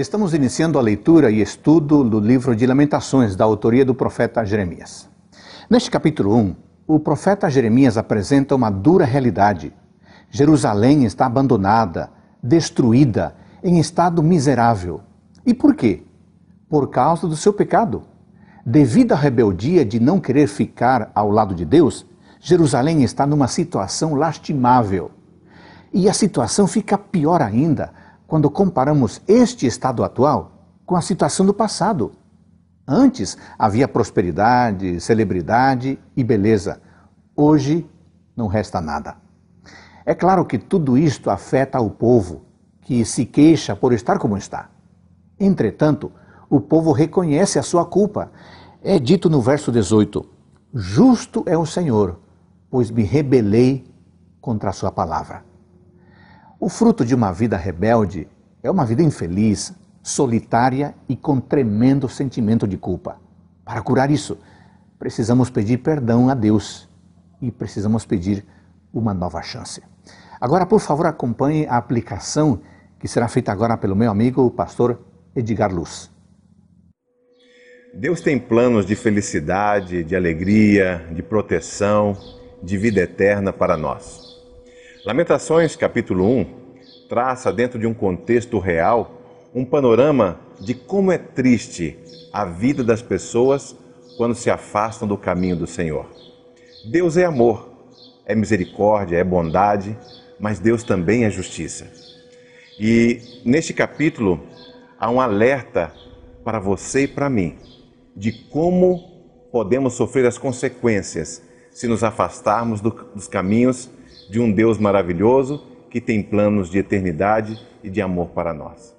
Estamos iniciando a leitura e estudo do livro de Lamentações, da autoria do profeta Jeremias. Neste capítulo 1, o profeta Jeremias apresenta uma dura realidade. Jerusalém está abandonada, destruída, em estado miserável. E por quê? Por causa do seu pecado. Devido à rebeldia de não querer ficar ao lado de Deus, Jerusalém está numa situação lastimável. E a situação fica pior ainda quando comparamos este estado atual com a situação do passado. Antes havia prosperidade, celebridade e beleza. Hoje não resta nada. É claro que tudo isto afeta o povo, que se queixa por estar como está. Entretanto, o povo reconhece a sua culpa. É dito no verso 18: Justo é o Senhor, pois me rebelei contra a sua palavra. O fruto de uma vida rebelde é uma vida infeliz, solitária e com tremendo sentimento de culpa. Para curar isso, precisamos pedir perdão a Deus e precisamos pedir uma nova chance. Agora, por favor, acompanhe a aplicação que será feita agora pelo meu amigo, o pastor Edgar Luz. Deus tem planos de felicidade, de alegria, de proteção, de vida eterna para nós. Lamentações, capítulo 1, traça, dentro de um contexto real, um panorama de como é triste a vida das pessoas quando se afastam do caminho do Senhor. Deus é amor, é misericórdia, é bondade, mas Deus também é justiça. E neste capítulo há um alerta para você e para mim de como podemos sofrer as consequências se nos afastarmos do, dos caminhos de um Deus maravilhoso que tem planos de eternidade e de amor para nós.